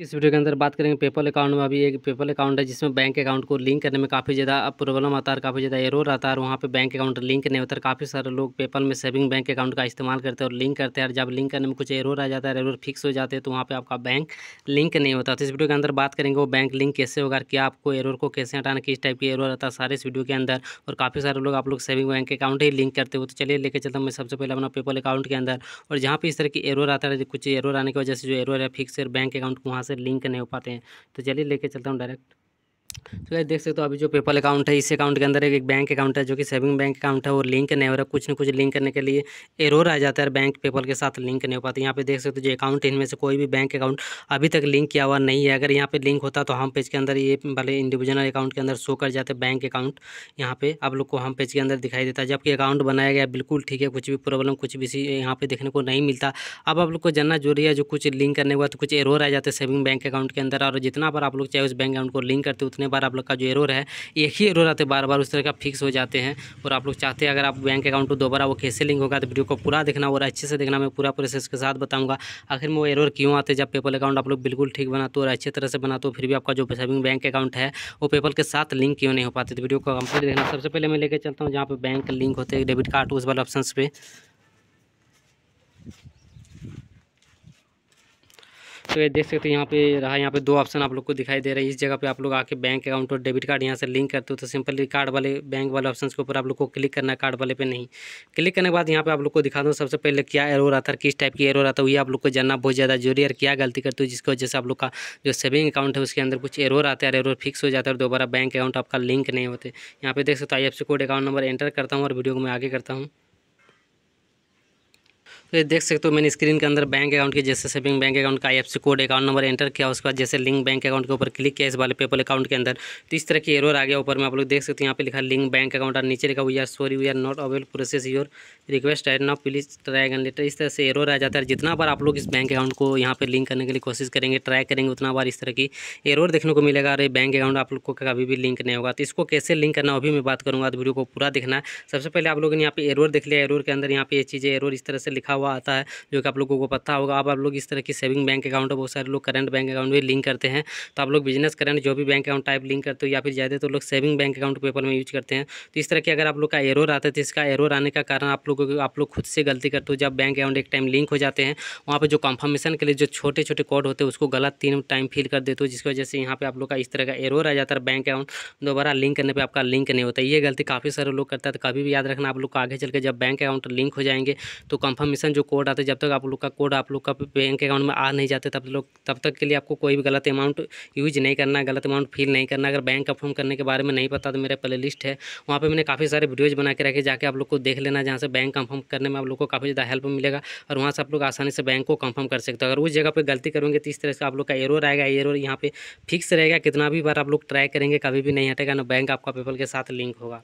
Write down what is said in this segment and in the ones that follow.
इस वीडियो के अंदर बात करेंगे पेपल अकाउंट में अभी एक पेपल अकाउंट है जिसमें बैंक अकाउंट को लिंक करने में काफ़ी ज़्यादा प्रॉब्लम आता है काफ़ी ज़्यादा एरर आता है वहाँ पे बैंक अकाउंट लिंक नहीं होता है काफ़ी सारे लोग पेपल में सेविंग बैंक अकाउंट का इस्तेमाल करते हैं और लिंक करते हैं और जब लिंक करने में कुछ एरर आ जाता है एरोर फिक्स हो जाते हैं तो वहाँ पर आपका बैंक लिंक नहीं होता तो इस वीडियो के अंदर बात करेंगे वो बैंक लिंक कैसे होगा क्या आपको एरोर को कैसे हटाना किस टाइप की एरोर आता है सारे इस वीडियो के अंदर और काफ़ी सारे लोग आप लोग सेविंग बैंक अकाउंट ही लिंक करते हो तो चलिए लेकर चलता हूँ मैं सबसे पहले अपना पेपल अकाउंट के अंदर और जहाँ पर इस तरह की एरोर आता है कुछ एरोर आने की वजह से जो एरोर है फिक्स बैंक अकाउंट को वहाँ से लिंक नहीं हो पाते हैं तो चलिए लेके चलता हूँ डायरेक्ट तो गाइस देख सकते हो अभी जो पेपल अकाउंट है इस अकाउंट के अंदर एक बैंक अकाउंट है जो कि सेविंग बैंक अकाउंट है वो लिंक नहीं हो रहा कुछ ना कुछ लिंक करने के लिए एरर आ जाता है बैंक पेपल के साथ लिंक नहीं हो पाता यहाँ पे देख सकते हो जो अकाउंट इनमें से कोई भी बैंक अकाउंट अभी तक लिंक किया हुआ नहीं है अगर यहाँ पर लिंक होता तो हम पेज के अंदर ये भले इंडिविजुअल अकाउंट के अंदर शो कर जाते बैंक अकाउंट यहाँ पर आप लोग को हम पेज के अंदर दिखाई देता है जबकि अकाउंट बनाया गया बिल्कुल ठीक है कुछ भी प्रॉब्लम कुछ भी यहाँ पर देखने को नहीं मिलता अब आप लोग को जानना जरूरी है जो कुछ लिंक करने के बाद कुछ एरोर आ जाते सेविंग बैंक अकाउंट के अंदर और जितना बार आप लोग चाहे उस बैंक अकाउंट को लिंक करते उतना कितने बार आप लोग का जो एरोर है एक ही एरोर आते बार बार उस तरह का फिक्स हो जाते हैं और आप लोग चाहते हैं अगर आप बैंक अकाउंट को दोबारा वो कैसे लिंक होगा तो वीडियो को पूरा देखना और अच्छे से देखना मैं पूरा प्रोसेस के साथ बताऊँगा आखिर में वो एरोर क्यों आते जब पेपल अकाउंट आप लोग बिल्कुल ठीक बनाते और अच्छे तरह से बनाते फिर भी आपका जो सेविंग बैंक अकाउंट है वो पेपल के साथ लिंक क्यों नहीं हो पाते तो वीडियो को कंप्लीट देखना सबसे पहले मैं लेकर चलता हूँ जहाँ पर बैंक लिंक होते हैं डेबिट कार्ड उस वाले ऑप्शन पर तो ये देख सकते हो यहाँ पे रहा यहाँ पे दो ऑप्शन आप लोग को दिखाई दे रहा है इस जगह पे आप लोग आके बैंक अकाउंट और डेबिट कार्ड यहाँ से लिंक करते हो तो सिंपली कार्ड वाले बैंक वाले ऑप्शन के ऊपर आप लोग को क्लिक करना है कार्ड वाले पे नहीं क्लिक करने के बाद यहाँ पे आप लोग को दिखा दो सबसे पहले क्या एरो आता है किस टाइप की एरर आता है वही आप लोग को जानना बहुत ज़्यादा जरूरी है क्या गलती करते हो जिसकी वजह से आप लोग का जो सेविंग अकाउंट है उसके अंदर कुछ एरर आता है एरर फिक्स हो जाता है और दोबारा बैंक अकाउंट आपका लिंक नहीं होते यहाँ पे देख सकते हो आई कोड अकाउंट नंबर एंटर करता हूँ और वीडियो को मैं आगे करता हूँ तो ये देख सकते हो मैंने स्क्रीन के अंदर बैंक अकाउंट की जैसे सेविंग बैंक अकाउंट का आई कोड अकाउंट नंबर एंटर किया उसके बाद जैसे लिंक बैंक अकाउंट के ऊपर क्लिक किया इस वाले पेपल अकाउंट के अंदर तो इस तरह की एरर आ गया ऊपर में आप लोग देख सकते हो यहाँ पे लिखा लिंक बैंक अकाउंट और नीचे लिखा we are sorry we are not able process your request I now please try and later इस तरह से एरर आ जाता है जितना बार आप लोग इस बैंक अकाउंट को यहाँ पर लिंक करने के लिए कोशिश करेंगे ट्राई करेंगे उतना बार इस तरह की एरर देखने को मिलेगा अरे बैंक अकाउंट आप लोग को कभी भी लिंक नहीं होगा तो इसको कैसे लिंक करना अभी मैं बात करूँगा वीडियो को पूरा देखना सबसे पहले आप लोगों ने यहाँ पे एरर देख लिया एरर के अंदर यहाँ पे ये चीज़ें एरर इस तरह से लिखा हुआ आता है जो कि आप लोगों को पता होगा अब आप लोग इस तरह की सेविंग बैंक अकाउंट बहुत सारे लोग करंट बैंक अकाउंट भी लिंक करते हैं तो आप लोग बिजनेस करेंट जो भी बैंक अकाउंट टाइप लिंक करते हो या फिर ज़्यादा तो लोग सेविंग बैंक अकाउंट पेपर में यूज करते हैं तो इस तरह की अगर आप लोग का एरर आता है तो इसका एरर आने का कारण आप लोगों आप लोग खुद से गलती करते हो जब बैंक अकाउंट एक टाइम लिंक हो जाते हैं वहाँ पर जो कंफर्मेशन के लिए जो छोटे छोटे कोड होते हैं उसको गलत तीन टाइम फिल कर देते हो जिसकी वजह से यहाँ पर आप लोग का इस तरह का एरर आ जाता है बैंक अकाउंट दोबारा लिंक करने पर आपका लिंक नहीं होता ये गलती काफ़ी सारे लोग करता है तो कभी भी याद रखना आप लोग को आगे चल के जब बैंक अकाउंट लिंक हो जाएंगे तो कंफर्मेशन नोटिफिकेशन जो कोड आता है जब तक आप लोग का कोड आप लोग का बैंक अकाउंट में आ नहीं जाते तब लोग तब तक के लिए आपको कोई भी गलत अमाउंट यूज नहीं करना गलत अमाउंट फिल नहीं करना अगर बैंक का फॉर्म करने के बारे में नहीं पता तो मेरा प्ले लिस्ट है वहाँ पर मैंने काफ़ी सारे वीडियोज़ बना के रखे जाके आप लोग को देख लेना जहाँ से बैंक कन्फर्म करने में आप लोग को काफ़ी ज़्यादा हेल्प मिलेगा और वहाँ से आप लोग आसानी से बैंक को कन्फर्म कर सकते हो अगर उस जगह पर गलती करेंगे तो इस तरह से आप लोग का एरोर आएगा एरोर यहाँ पर फिक्स रहेगा कितना भी बार आप लोग ट्राई करेंगे कभी भी नहीं हटेगा ना बैंक आपका पेपर के साथ लिंक होगा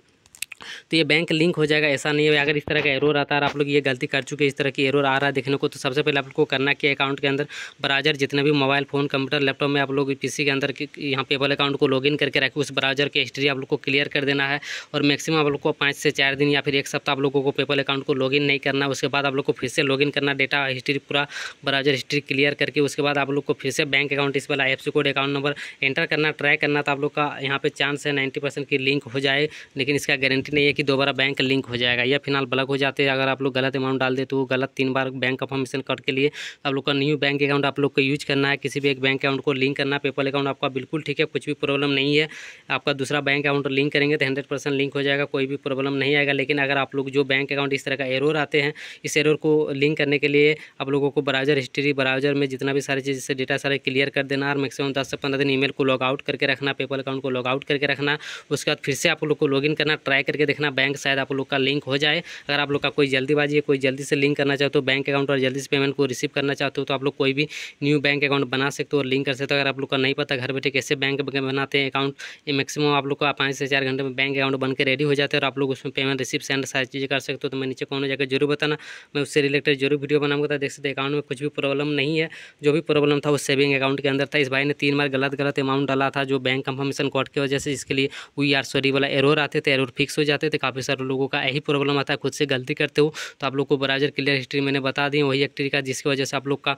तो ये बैंक लिंक हो जाएगा ऐसा नहीं है अगर इस तरह का एरोर आता है आप लोग ये गलती कर चुके हैं इस तरह की एरोर आ रहा है देखने को तो सबसे पहले आप लोग को करना कि अकाउंट के अंदर ब्राउजर जितने भी मोबाइल फ़ोन कंप्यूटर लैपटॉप में आप लोग पी के अंदर यहाँ पेपल अकाउंट को इन करके रखें उस ब्राउजर की हिस्ट्री आप लोग को क्लियर कर देना है और मैक्सिमम आप लोग को पाँच से चार दिन या फिर एक सप्ताह आप लोगों को पेपल अकाउंट को इन नहीं करना उसके बाद आप लोग को फिर से इन करना डेटा हिस्ट्री पूरा ब्राउजर हिस्ट्री क्लियर करके उसके बाद आप लोग को फिर से बैंक अकाउंट इस वाला F code account number enter करना ट्राई करना तो आप लोग का यहाँ पे चांस है नाइन्टी परसेंट की लिंक हो जाए लेकिन इसका गारंटी नहीं है कि दोबारा बैंक लिंक हो जाएगा या फिलहाल ब्लॉक हो जाते हैं अगर आप लोग गलत अमाउंट डाल दे तो गलत तीन बार बैंक कंफर्मेशन कट के लिए आप लोग का न्यू बैंक अकाउंट आप लोग को यूज करना है किसी भी एक बैंक अकाउंट को लिंक करना पेपल अकाउंट आपका बिल्कुल ठीक है कुछ भी प्रॉब्लम नहीं है आपका दूसरा बैंक अकाउंट लिंक करेंगे तो हंड्रेड लिंक हो जाएगा कोई भी प्रॉब्लम नहीं आएगा लेकिन अगर आप लोग जो बैंक अकाउंट इस तरह का एरोर आते हैं इस एरोर को लिंक करने के लिए आप लोगों को ब्राउजर हिस्ट्री ब्राउजर में जितना भी सारी चीज़ से डेटा सारे क्लियर कर देना और मैक्सिमम दस से पंद्रह दिन ईमेल को लॉग आउट करके रखना पेपल अकाउंट को लॉग आउट करके रखना उसके बाद फिर से आप लोग को लॉगिन करना ट्राई कर करके देखना बैंक शायद आप लोग का लिंक हो जाए अगर आप लोग का कोई जल्दीबाजी है कोई जल्दी से लिंक करना चाहते हो बैंक अकाउंट और जल्दी से पेमेंट को रिसीव करना चाहते हो तो आप लोग कोई भी न्यू बैंक अकाउंट बना सकते हो और लिंक कर सकते हो अगर आप लोग का नहीं पता घर बैठे कैसे बैंक बनाते हैं अकाउंट मैक्सिमम आप लोग का पाँच से चार घंटे में बैंक अकाउंट बन रेडी हो जाते हैं और आप लोग उसमें पेमेंट रिसीव सेंड सारी चीज़ें कर सकते हो तो मैं नीचे कौन जाकर जरूर बताना मैं उससे रिलेटेड जरूर वीडियो बनाऊंगा तो देख सकते अकाउंट में कुछ भी प्रॉब्लम नहीं है जो भी प्रॉब्लम था वो सेविंग अकाउंट के अंदर था इस भाई ने तीन बार गलत गलत अमाउंट डाला था जो बैंक कंफर्मेशन कॉड की वजह से इसके लिए वी आर सॉरी वाला एरोर आते थे एरोर फिक्स हो जाते थे काफ़ी सारे लोगों का यही प्रॉब्लम आता है खुद से गलती करते हो तो आप लोग को ब्राउजर क्लियर हिस्ट्री मैंने बता दी वही एक तरीका जिसकी वजह से आप लोग का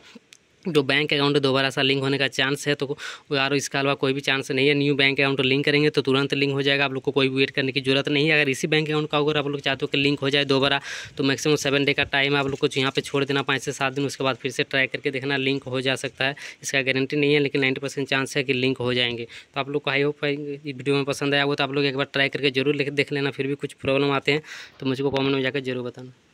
जो बैंक अकाउंट दोबारा सा लिंक होने का चांस है तो यार इसका अलावा कोई भी चांस नहीं है न्यू बैंक अकाउंट लिंक करेंगे तो तुरंत लिंक हो जाएगा आप लोग को कोई वेट करने की जरूरत नहीं है अगर इसी बैंक अकाउंट का अगर आप लोग चाहते हो कि लिंक हो जाए दोबारा तो मैक्सिमम सेवन डे का टाइम आप लोग को यहाँ पर छोड़ देना पाँच से सात दिन उसके बाद फिर से ट्राई करके देखना लिंक हो जा सकता है इसका गारंटी नहीं है लेकिन नाइन्टी चांस है कि लिंक हो जाएंगे तो आप लोग को आई होप वीडियो में पसंद आया वो तो आप लोग एक बार ट्राई करके जरूर देख लेना फिर भी कुछ प्रॉब्लम आते हैं तो मुझको कॉमेंट में जाकर जरूर बताना